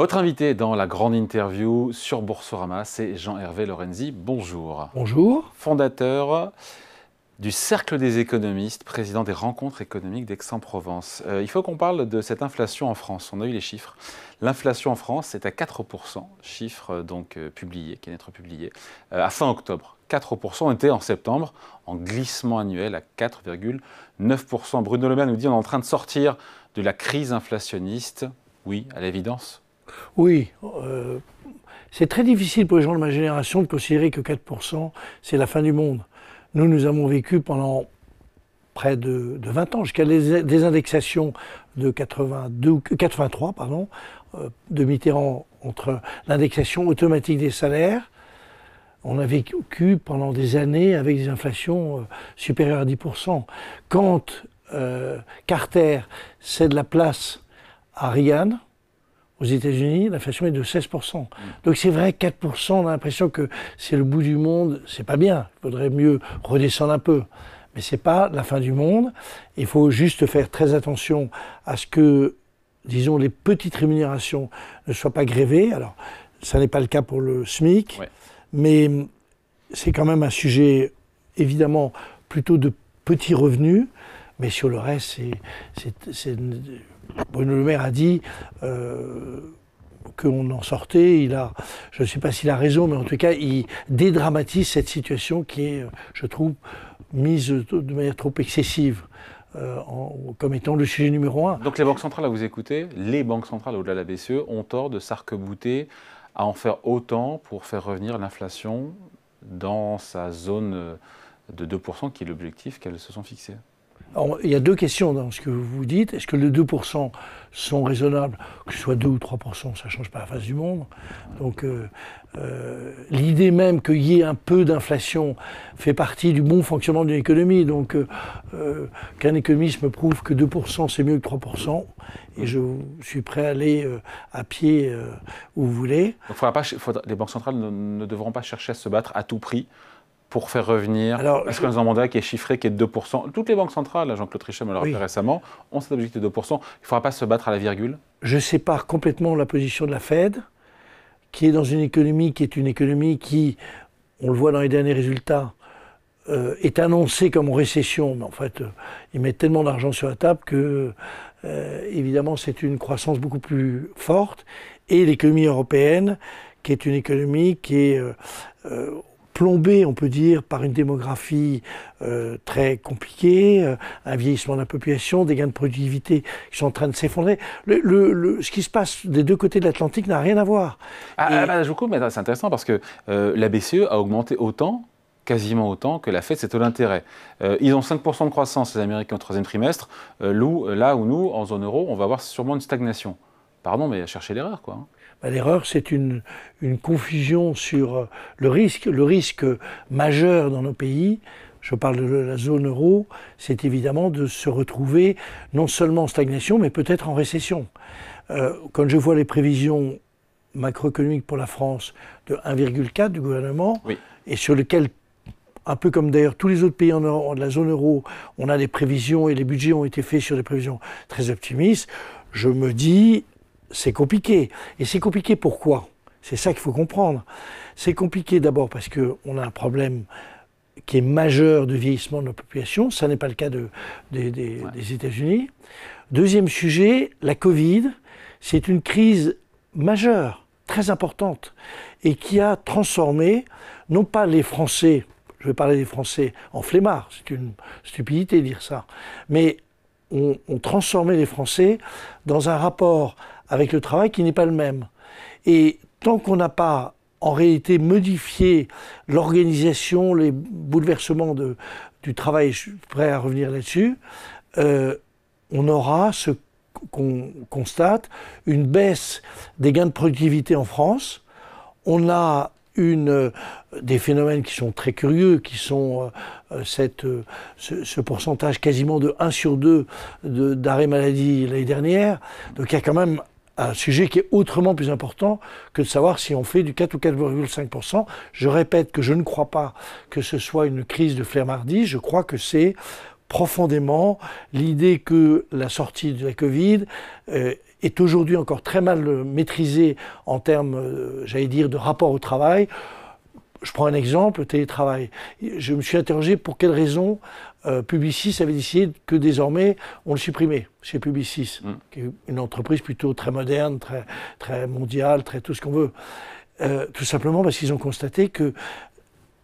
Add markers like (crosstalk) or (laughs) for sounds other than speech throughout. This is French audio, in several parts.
Votre invité dans la grande interview sur Boursorama, c'est Jean-Hervé Lorenzi. Bonjour. Bonjour. Fondateur du Cercle des économistes, président des rencontres économiques d'Aix-en-Provence. Euh, il faut qu'on parle de cette inflation en France. On a eu les chiffres. L'inflation en France est à 4%, chiffre euh, donc euh, publié, qui vient d'être publié, à fin octobre. 4%, était en septembre en glissement annuel à 4,9%. Bruno Le Maire nous dit on est en train de sortir de la crise inflationniste. Oui, à l'évidence, oui. Euh, c'est très difficile pour les gens de ma génération de considérer que 4%, c'est la fin du monde. Nous, nous avons vécu pendant près de, 20 ans, jusqu'à des indexations de 82, 83, pardon, euh, de Mitterrand entre l'indexation automatique des salaires. On a vécu pendant des années avec des inflations euh, supérieures à 10%. Quand Carter cède la place à Ryan, aux États-Unis, l'inflation est de 16%. Donc c'est vrai, 4%, on a l'impression que c'est le bout du monde, c'est pas bien. Il faudrait mieux redescendre un peu. Mais c'est pas la fin du monde. Il faut juste faire très attention à ce que, disons, les petites rémunérations ne soient pas grévées. Alors, ça n'est pas le cas pour le SMIC, mais c'est quand même un sujet, évidemment, plutôt de petits revenus. Mais sur le reste, c'est Bruno Le Maire a dit euh, qu'on en sortait. Il a, je ne sais pas s'il a raison, mais en tout cas, il dédramatise cette situation qui est, je trouve, mise de manière trop excessive. Euh, comme étant le sujet numéro un. Donc les banques centrales, à vous écouter, les banques centrales au-delà de la BCE ont tort de s'arc-bouter à en faire autant pour faire revenir l'inflation dans sa zone de 2% qui est l'objectif qu'elles se sont fixées il y a deux questions dans ce que vous dites. Est-ce que les 2% sont raisonnables Que ce soit 2 ou 3%, ça ne change pas la face du monde. Donc euh, euh, l'idée même qu'il y ait un peu d'inflation fait partie du bon fonctionnement d'une économie. Donc euh, qu'un économiste me prouve que 2% c'est mieux que 3%, et je suis prêt à aller à pied où vous voulez. Donc, faudra pas, les banques centrales ne devront pas chercher à se battre à tout prix pour faire revenir Parce Est-ce qu'on a un mandat qui est chiffré, qui est de 2% Toutes les banques centrales, hein, Jean-Claude Trichet me l'a rappelé récemment, ont cet objectif de 2%. Il ne faudra pas se battre à la virgule Je sépare complètement la position de la Fed, qui est dans une économie qui est une économie qui, on le voit dans les derniers résultats, euh, est annoncée comme en récession. Mais en fait, euh, ils mettent tellement d'argent sur la table que, euh, évidemment, c'est une croissance beaucoup plus forte. Et l'économie européenne, qui est une économie qui est, plombé, on peut dire, par une démographie euh, très compliquée, euh, un vieillissement de la population, des gains de productivité qui sont en train de s'effondrer. ce qui se passe des deux côtés de l'Atlantique n'a rien à voir. Ah, ah bah, je vous mais c'est intéressant parce que euh, la BCE a augmenté autant quasiment autant que la Fed, c'est taux l'intérêt. ils ont 5% de croissance, les Américains, au troisième trimestre. là où nous, en zone euro, on va avoir sûrement une stagnation pardon, mais à chercher l'erreur. quoi. Hein. Bah, l'erreur, c'est une, confusion sur euh, le risque. Le risque majeur dans nos pays, je parle de la zone euro, c'est évidemment de se retrouver non seulement en stagnation, mais peut-être en récession. Euh, quand je vois les prévisions macroéconomiques pour la France de 1,4 du gouvernement, et sur lequel un peu comme d'ailleurs tous les autres pays en de la zone euro, on a des prévisions et les budgets ont été faits sur des prévisions très optimistes, je me dis, c'est compliqué. Et c'est compliqué pourquoi C'est ça qu'il faut comprendre. C'est compliqué d'abord parce qu'on a un problème qui est majeur de vieillissement de la population. Ça n'est pas le cas des États-Unis. Deuxième sujet, la Covid. C'est une crise majeure, très importante, et qui a transformé non pas les Français, je vais parler des Français en flemmards, c'est une stupidité de dire ça, mais on, on les Français dans un rapport avec le travail qui n'est pas le même. Et tant qu'on n'a pas en réalité modifié l'organisation, les bouleversements de, du travail, je suis prêt à revenir là-dessus, euh, on aura ce qu'on constate, une baisse des gains de productivité en France. On a une, euh, des phénomènes qui sont très curieux, qui sont euh, cette, ce, pourcentage quasiment de 1 sur 2 d'arrêt maladie l'année dernière. Donc il y a quand même un sujet qui est autrement plus important que de savoir si on fait du 4 ou 4,5%. Je répète que je ne crois pas que ce soit une crise de mardi. je crois que c'est profondément l'idée que la sortie de la Covid euh, est aujourd'hui encore très mal maîtrisée en termes, euh, j'allais dire, de rapport au travail je prends un exemple, le télétravail. Je me suis interrogé pour quelle raison euh, Publicis avait décidé que désormais on le supprimait chez Publicis, mm. qui est une entreprise plutôt très moderne, très, très mondiale, très tout ce qu'on veut. Euh, tout simplement parce qu'ils ont constaté que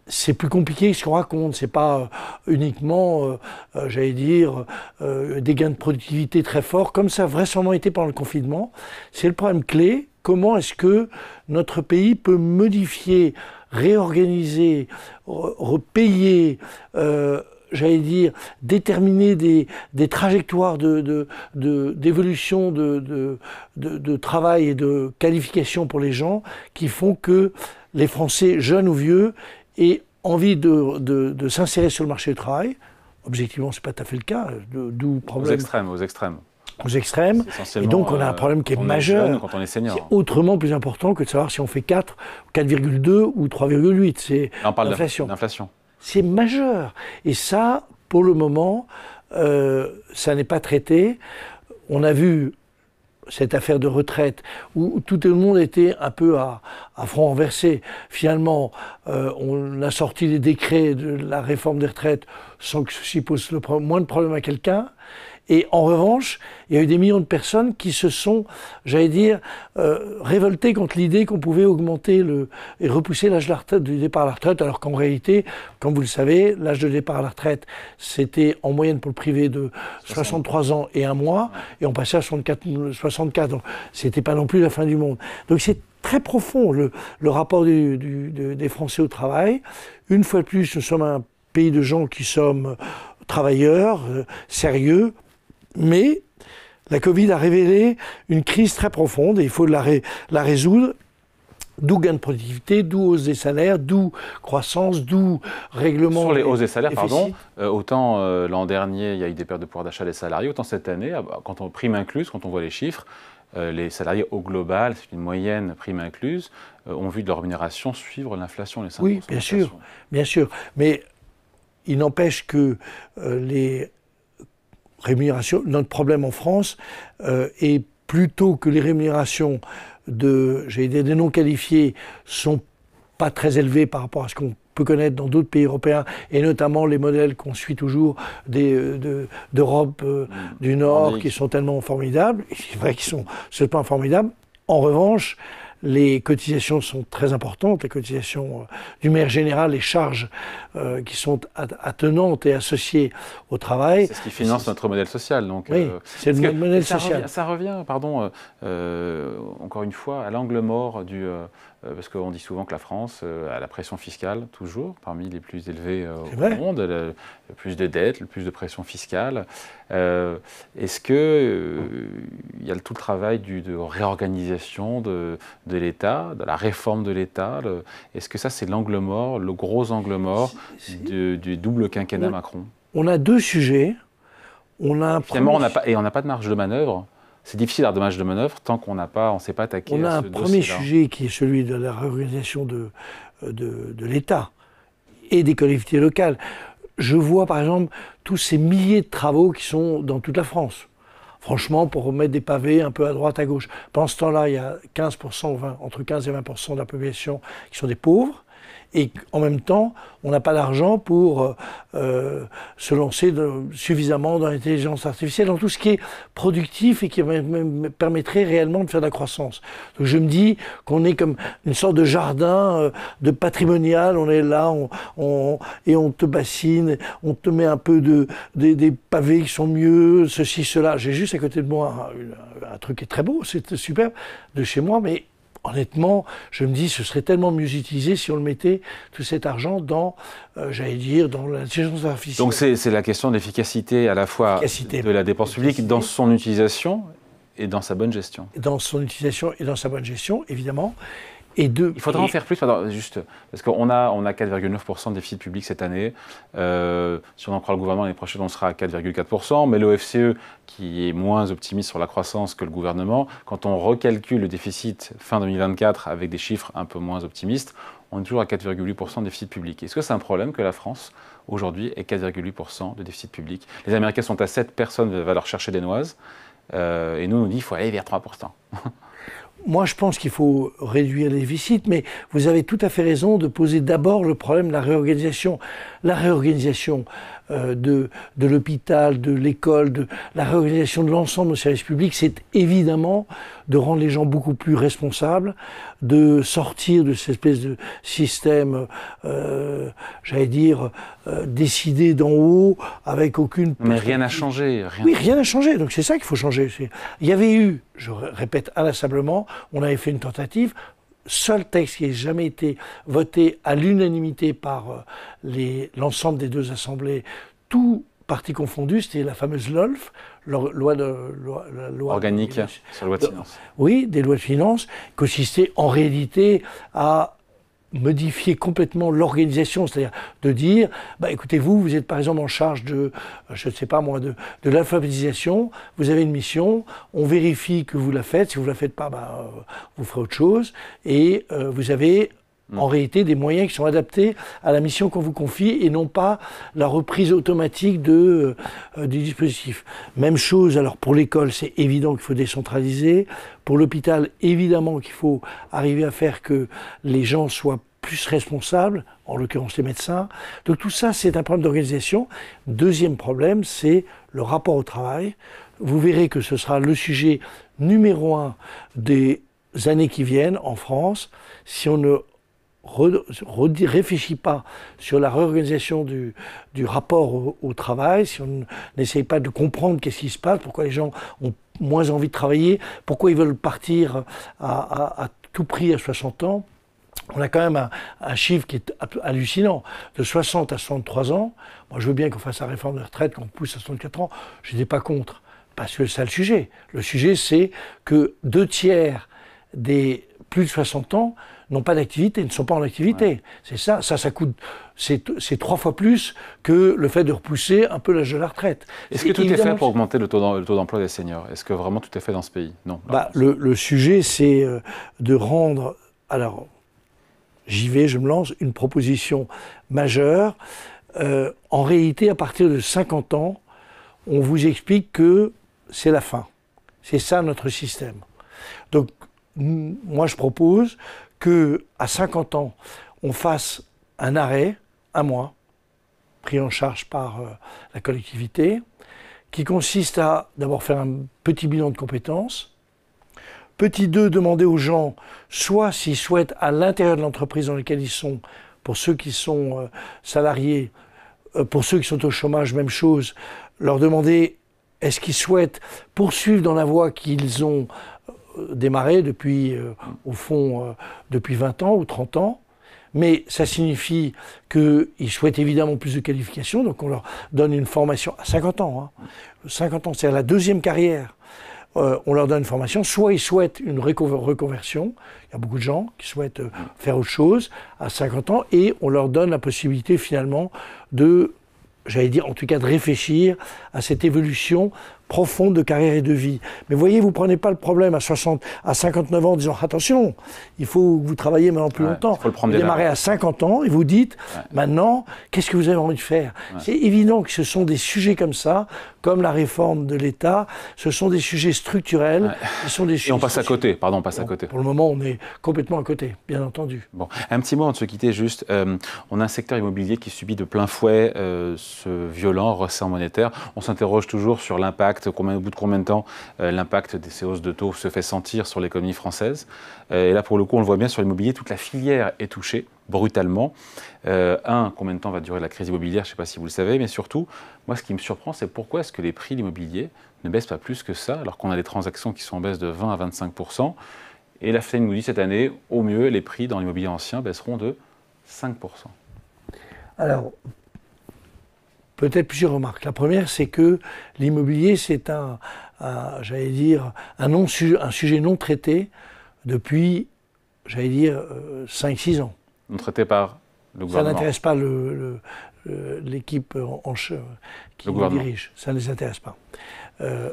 c'est plus compliqué que ce qu'on raconte. C'est pas euh, uniquement, euh, j'allais dire, des gains de productivité très forts, comme ça a vraisemblablement été pendant le confinement. C'est le problème clé. Comment est-ce que notre pays peut modifier réorganiser, repayer, euh, j'allais dire, déterminer des, trajectoires d'évolution, de, de, de, de, travail et de qualification pour les gens qui font que les Français, jeunes ou vieux, aient envie de, s'insérer sur le marché du travail. Objectivement, ce n'est pas tout à fait le cas, d'où problème. Aux extrêmes, aux extrêmes aux extrêmes. Et donc on a un problème qui est, euh, majeur, C'est autrement plus important que de savoir si on fait 4, 4,2 ou 3,8. C'est l'inflation. C'est majeur. Et ça, pour le moment, euh, ça n'est pas traité. On a vu cette affaire de retraite où tout le monde était un peu à, front renversé. Finalement, euh, on a sorti des décrets de la réforme des retraites sans que ceci pose le moins de problème à quelqu'un. Et en revanche, il y a eu des millions de personnes qui se sont, j'allais dire, euh, révoltées contre l'idée qu'on pouvait augmenter le, et repousser l'âge du départ à la retraite, alors qu'en réalité, comme vous le savez, l'âge de départ à la retraite, c'était en moyenne pour le privé de 63 ans et un mois, et on passait à 64. 64 donc, c'était pas non plus la fin du monde. Donc c'est très profond le, rapport des Français au travail. Une fois de plus, nous sommes un pays de gens qui sommes travailleurs, euh, sérieux, mais la Covid a révélé une crise très profonde et il faut la, résoudre. D'où gain de productivité, d'où hausse des salaires, d'où croissance, d'où règlement. Sur les hausses des salaires, pardon, euh, autant euh, l'an dernier, il y a eu des pertes de pouvoir d'achat des salariés, autant cette année, ah, bah, quand on prime incluse, quand on voit les chiffres, euh, les salariés au global, c'est une moyenne prime incluse, ont vu de leur rémunération suivre l'inflation, les 5 Oui, bien sûr, bien sûr. Mais il n'empêche que les rémunération, notre problème en France euh, est plutôt que les rémunérations de, des non qualifiés sont pas très élevées par rapport à ce qu'on peut connaître dans d'autres pays européens, et notamment les modèles qu'on suit toujours euh, d'Europe euh, mm. du Nord, qui sont tellement formidables, c'est vrai qu'ils sont, c'est pas formidables. En revanche, les cotisations sont très importantes, les cotisations euh, du maire général, les charges euh, qui sont attenantes et associées au travail. C'est ce qui finance notre modèle social. Donc, oui, euh, c'est le modèle social. ça revient, pardon, encore une fois, à l'angle mort du, euh, parce qu'on dit souvent que la France euh, a la pression fiscale toujours parmi les plus élevées euh, au monde, le, plus de dettes, le plus de pression fiscale. Est-ce que il y a tout le travail du, de réorganisation de, l'État, de la réforme de l'État Est-ce que ça c'est l'angle mort, le gros angle mort du, double quinquennat Macron On a deux sujets. On a un Finalement, on a pas, et on n'a pas de marge de manœuvre c'est difficile à dommage de manœuvre tant qu'on n'a pas, on s'est pas attaqué. On a un premier sujet qui est celui de la réorganisation euh, de, de, l'État et des collectivités locales. Je vois par exemple tous ces milliers de travaux qui sont dans toute la France. Franchement, pour remettre des pavés un peu à droite, à gauche. Pendant ce temps-là, il y a 15%, 20, entre 15 et 20% de la population qui sont des pauvres et en même temps, on n'a pas l'argent pour euh, euh, se lancer suffisamment dans l'intelligence artificielle, dans tout ce qui est productif et qui permettrait réellement de faire de la croissance. Donc je me dis qu'on est comme une sorte de jardin euh, de patrimonial, on est là et on te bassine, on te met un peu de, des, pavés qui sont mieux, ceci, cela. J'ai juste à côté de moi un, un truc qui est très beau, c'est superbe, de chez moi, mais honnêtement, je me dis, ce serait tellement mieux utilisé si on le mettait tout cet argent dans, euh, j'allais dire, dans l'intelligence artificielle. Donc c'est la question de l'efficacité à la fois de la dépense publique dans son utilisation et dans sa bonne gestion. Dans son utilisation et dans sa bonne gestion, évidemment deux, Il faudra en faire plus, juste, parce qu'on a, on a 4,9% de déficit public cette année. Euh, si on en croit le gouvernement, l'année prochaine, on sera à 4,4%. Mais l'OFCE, e, qui est moins optimiste sur la croissance que le gouvernement, quand on recalcule le déficit fin 2024 avec des chiffres un peu moins optimistes, on est toujours à 4,8% de déficit public. Est-ce que c'est un problème que la France, aujourd'hui, ait 4,8% de déficit public Les Américains sont à 7, personnes va leur chercher des noises. Euh, et nous, on nous dit qu'il faut aller vers 3%. (laughs) Moi, je pense qu'il faut réduire les déficits, mais vous avez tout à fait raison de poser d'abord le problème de la réorganisation. La réorganisation, euh, de, de l'hôpital, de l'école, de la réorganisation de l'ensemble des services publics c'est évidemment de rendre les gens beaucoup plus responsables, de sortir de cette espèce de système, euh, j'allais dire, euh, décidé d'en haut, avec aucune... Mais rien n'a changé. Oui, rien n'a changé, donc c'est ça qu'il faut changer. Il y avait eu, je répète inlassablement, on avait fait une tentative, seul texte qui ait jamais été voté à l'unanimité par euh, l'ensemble des deux assemblées, tout parti confondus, c'était la fameuse LOLF, loi de loi, loi organique sur loi de finances. Oui, des lois de finances, qui consistait en réalité à modifier complètement l'organisation, c'est-à-dire de dire, bah, écoutez, vous, vous êtes par exemple en charge de, je ne sais pas moi, de, l'alphabétisation, vous avez une mission, on vérifie que vous la faites, si vous ne la faites pas, bah, euh, vous ferez autre chose, et euh, vous avez en mm. réalité, des moyens qui sont adaptés à la mission qu'on vous confie et non pas la reprise automatique de, euh, du dispositif. Même chose, alors pour l'école, c'est évident qu'il faut décentraliser. Pour l'hôpital, évidemment qu'il faut arriver à faire que les gens soient plus responsables, en l'occurrence les médecins. Donc tout ça, c'est un problème d'organisation. Deuxième problème, c'est le rapport au travail. Vous verrez que ce sera le sujet numéro un des années qui viennent en France. Si on ne ne réfléchit pas sur la réorganisation du, rapport au, travail, si on n'essaye pas de comprendre qu'est-ce qui se passe, pourquoi les gens ont moins envie de travailler, pourquoi ils veulent partir à, tout prix à 60 ans, on a quand même un, chiffre qui est hallucinant. De 60 à 63 ans, moi je veux bien qu'on fasse la réforme de retraite, qu'on pousse à 64 ans, je n'étais pas contre, parce que c'est le sujet. Le sujet, c'est que deux tiers des plus de 60 ans n'ont pas d'activité, ne sont pas en activité. C'est ça, ça, ça coûte, c'est trois fois plus que le fait de repousser un peu l'âge de la retraite. Est-ce que tout est fait pour augmenter le taux d'emploi des seniors Est-ce que vraiment tout est fait dans ce pays Non. Bah, le, sujet, c'est euh, de rendre. Alors, j'y vais, je me lance, une proposition majeure. Euh, en réalité, à partir de 50 ans, on vous explique que c'est la fin. C'est ça notre système. Donc, moi, je propose que à 50 ans, on fasse un arrêt, un mois, pris en charge par euh, la collectivité, qui consiste à d'abord faire un petit bilan de compétences, Petit 2, demander aux gens, soit s'ils souhaitent, à l'intérieur de l'entreprise dans laquelle ils sont, pour ceux qui sont euh, salariés, euh, pour ceux qui sont au chômage, même chose, leur demander est-ce qu'ils souhaitent poursuivre dans la voie qu'ils ont euh, démarrer depuis, euh, au fond, euh, depuis 20 ans ou 30 ans. Mais ça signifie qu'ils souhaitent évidemment plus de qualifications, donc on leur donne une formation à 50 ans. 50 hein. ans, c'est la deuxième carrière. on leur donne une formation. Soit ils souhaitent une reconversion, il y a beaucoup de gens qui souhaitent faire autre chose à 50 ans, et on leur donne la possibilité finalement de, j'allais dire en tout cas de réfléchir à cette évolution profonde de carrière et de vie. Mais voyez, vous prenez pas le problème à 60, à 59 ans en disant attention, il faut que vous travaillez maintenant plus longtemps. vous démarrez à 50 ans et vous dites maintenant, qu'est-ce que vous avez envie de faire C'est évident que ce sont des sujets comme ça, comme la réforme de l'État, ce sont des sujets structurels. sont des et on passe à côté, pardon, on passe à côté. Pour le moment, on est complètement à côté, bien entendu. Bon, un petit mot avant de se quitter, juste, euh, on a un secteur immobilier qui subit de plein fouet euh, ce violent ressort monétaire. On s'interroge toujours sur l'impact au bout de combien de temps euh, l'impact des ces hausses de taux se fait sentir sur l'économie française. Euh, et là, pour le coup, on le voit bien sur l'immobilier, toute la filière est touchée brutalement. Euh, un, combien de temps va durer la crise immobilière Je ne sais pas si vous le savez, mais surtout, moi, ce qui me surprend, c'est pourquoi est-ce que les prix de l'immobilier ne baissent pas plus que ça, alors qu'on a des transactions qui sont en baisse de 20 à 25 Et la FED nous dit cette année, au mieux, les prix dans l'immobilier ancien baisseront de 5 alors, peut-être plusieurs remarques. La première, c'est que l'immobilier, c'est un, j'allais dire, un, sujet non traité depuis, j'allais dire, 5-6 euh, ans. Non traité par le gouvernement Ça n'intéresse pas l'équipe qui le dirige. Ça ne les intéresse pas. Euh,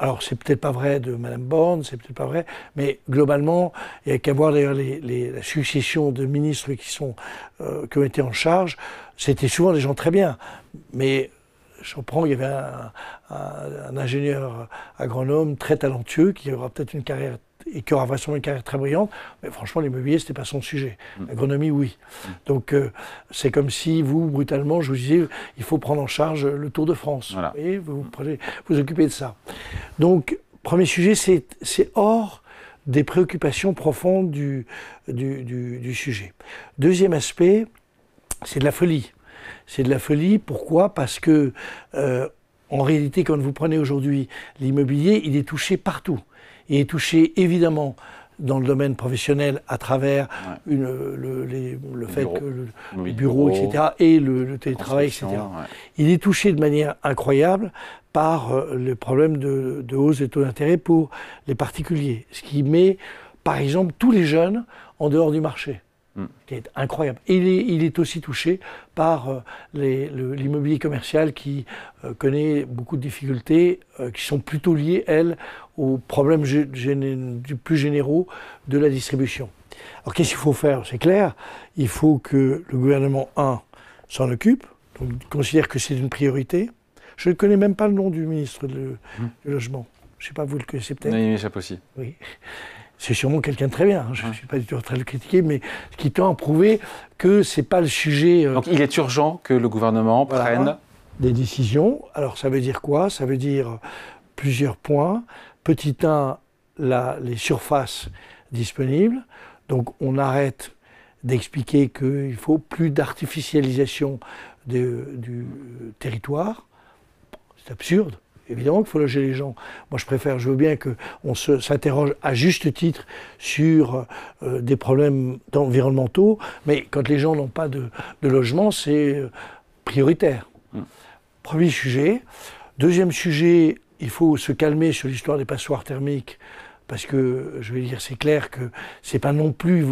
alors c'est peut-être pas vrai de Madame Borne, c'est peut-être pas vrai, mais globalement, il n'y a qu'à voir d'ailleurs les, les, la succession de ministres qui sont euh, qui ont été en charge, c'était souvent des gens très bien, mais je reprends, il y avait un, un, un ingénieur agronome très talentueux qui aura peut-être une carrière et qui aura vraisemblablement une carrière très brillante, mais franchement, l'immobilier, ce n'était pas son sujet. Mm. L'agronomie, oui. Mm. Donc, euh, c'est comme si vous, brutalement, je vous disais, il faut prendre en charge le Tour de France. Vous, voyez, vous vous occupez de ça. Donc, premier sujet, c'est hors des préoccupations profondes du, du, du, sujet. Deuxième aspect, c'est de la folie. C'est de la folie, pourquoi Parce que, euh, en réalité, quand vous prenez aujourd'hui l'immobilier, il est touché partout. Il est touché évidemment dans le domaine professionnel à travers le, fait que le, les bureaux, bureau, etc., et le, télétravail, etc. Il est touché de manière incroyable par euh, le problème de, de, hausse des taux d'intérêt pour les particuliers, ce qui met, par exemple, tous les jeunes en dehors du marché. Mm. qui est incroyable. il est, aussi touché par euh, l'immobilier commercial qui euh, connaît beaucoup de difficultés euh, qui sont plutôt liées, elles, aux problèmes du plus généraux de la distribution. Alors qu'est-ce qu'il faut faire C'est clair, il faut que le gouvernement, 1 s'en occupe, considère que c'est une priorité. Je ne connais même pas le nom du ministre mm. du Logement. Je ne sais pas, vous le connaissez peut-être. il m'échappe aussi. Oui c'est sûrement quelqu'un de très bien. Hein. Je ne suis pas du tout en train de le critiquer, mais qui tend à prouver que n'est pas le sujet. Euh, Donc il est urgent que le gouvernement prenne des décisions. Alors ça veut dire quoi Ça veut dire plusieurs points. Petit 1, les surfaces disponibles. Donc on arrête d'expliquer qu'il faut plus d'artificialisation du territoire. C'est absurde. Évidemment qu'il faut loger les gens. Moi, je préfère, je veux bien qu'on s'interroge à juste titre sur euh, des problèmes environnementaux, mais quand les gens n'ont pas de, logement, c'est euh, prioritaire. Hum. Premier sujet. Deuxième sujet, il faut se calmer sur l'histoire des passoires thermiques parce que je vais dire, c'est clair que c'est pas non plus,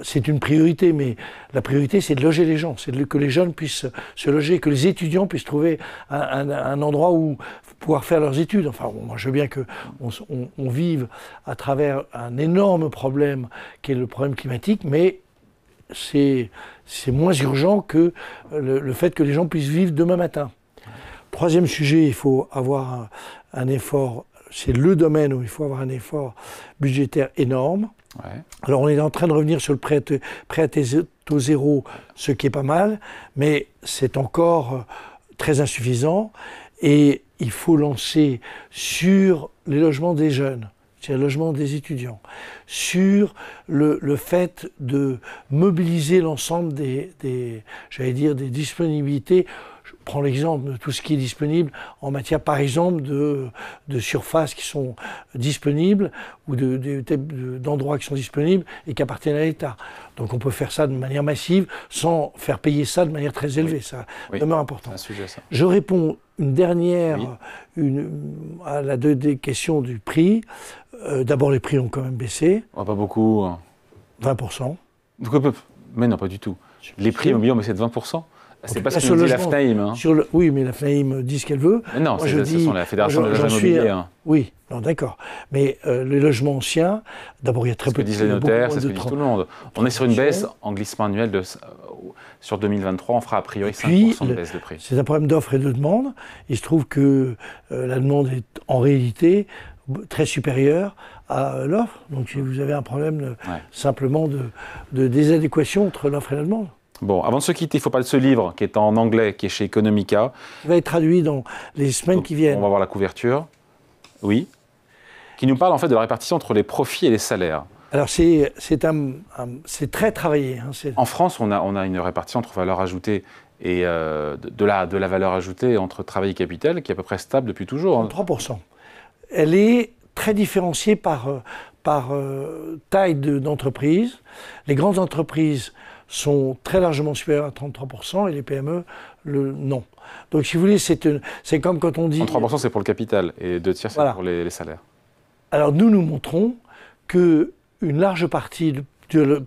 c'est une priorité, mais la priorité c'est de loger les gens, c'est que les jeunes puissent se loger, que les étudiants puissent trouver un, endroit où pouvoir faire leurs études. Enfin, moi je veux bien qu'on vive à travers un énorme problème qui est le problème climatique, mais c'est moins urgent que le, fait que les gens puissent vivre demain matin. Troisième sujet, il faut avoir un effort c'est le domaine où il faut avoir un effort budgétaire énorme. Alors on est en train de revenir sur le prêt, prêt à taux zéro, ce qui est pas mal, mais c'est encore euh, très insuffisant et il faut lancer sur les logements des jeunes, sur les logements des étudiants, sur le, fait de mobiliser l'ensemble j'allais dire, des disponibilités prends l'exemple de tout ce qui est disponible en matière, par exemple, de, surfaces qui sont disponibles ou d'endroits de, qui sont disponibles et qui appartiennent à l'État. Donc on peut faire ça de manière massive sans faire payer ça de manière très élevée. Ça demeure important. Je réponds une dernière euh, à la des questions du prix. Euh, d'abord, les prix ont quand même baissé. Oh, pas beaucoup. 20%. Hein. Mais non, pas du tout. Les prix ont mais c'est de 20%. Bah, c'est pas ce que dit la FNAIM. Hein. Sur oui, mais la FNAIM dit ce qu'elle veut. Non, non, sont la Fédération de logements immobiliers. Oui, non, d'accord. Mais euh, les logements anciens, d'abord, il y a très peu de... ce que disent les notaires, c'est ce que dit tout le monde. On est sur une baisse en glissement annuel de... Euh, sur 2023, on fera a priori 5% de baisse de prix. C'est un problème d'offre et de demande. Il se trouve que euh, la demande est en réalité très supérieure à l'offre. Donc vous avez un problème simplement de désadéquation entre l'offre et la demande. Bon, avant de se quitter, il faut pas de ce livre qui est en anglais, qui est chez Economica. Il va être traduit dans les semaines qui viennent. On va voir la couverture. Oui. Qui nous parle en fait de la répartition entre les profits et les salaires. Alors c'est très travaillé. Hein, en France, on a, on a une répartition entre valeur ajoutée et euh, de, la, de la valeur ajoutée entre travail et capital qui est à peu près stable depuis toujours. 3%. Hein. Elle est très différenciée par, euh, par euh, taille d'entreprise. les grandes entreprises sont très largement supérieurs à 33% et les PME, le non. Donc si vous voulez, c'est comme quand on dit... 33% c'est pour le capital et 2 tiers c'est pour les, salaires. Alors nous nous montrons que une large partie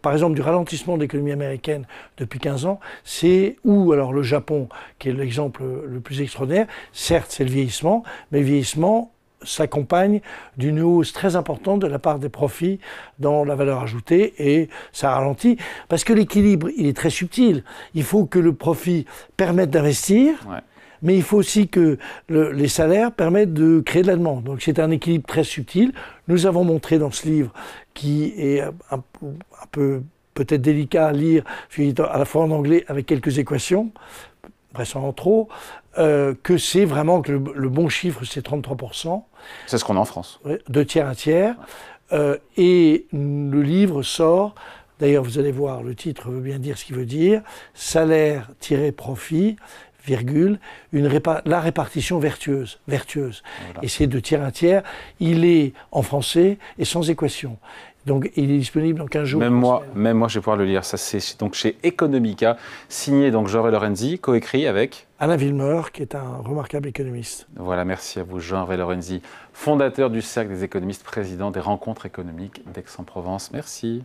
par exemple du ralentissement de l'économie américaine depuis 15 ans, c'est où alors le Japon qui est l'exemple le plus extraordinaire. Certes, c'est le vieillissement, mais le vieillissement s'accompagne d'une hausse très importante de la part des profits dans la valeur ajoutée et ça ralentit parce que l'équilibre il est très subtil. Il faut que le profit permette d'investir. Mais il faut aussi que les salaires permettent de créer de la demande. Donc c'est un équilibre très subtil. Nous avons montré dans ce livre, qui est un, un peu peut-être délicat à lire, à la fois en anglais avec quelques équations, en trop, euh, que c'est vraiment que le, bon chiffre, c'est 33%. C'est ce qu'on a en France. Deux tiers, un tiers. Euh, et le livre sort, d'ailleurs vous allez voir, le titre veut bien dire ce qu'il veut dire, salaire-profit, virgule, une la répartition vertueuse. vertueuse. Et c'est deux tiers, un tiers. Il est en français et sans équation. Donc, il est disponible dans 15 jours. Même moi, même moi, je vais pouvoir le lire. Ça, c'est donc chez Economica, signé donc Jean Lorenzi, coécrit avec Alain Villemeur, qui est un remarquable économiste. Voilà, merci à vous, Jean Lorenzi, fondateur du Cercle des économistes, président des Rencontres économiques d'Aix-en-Provence. Merci.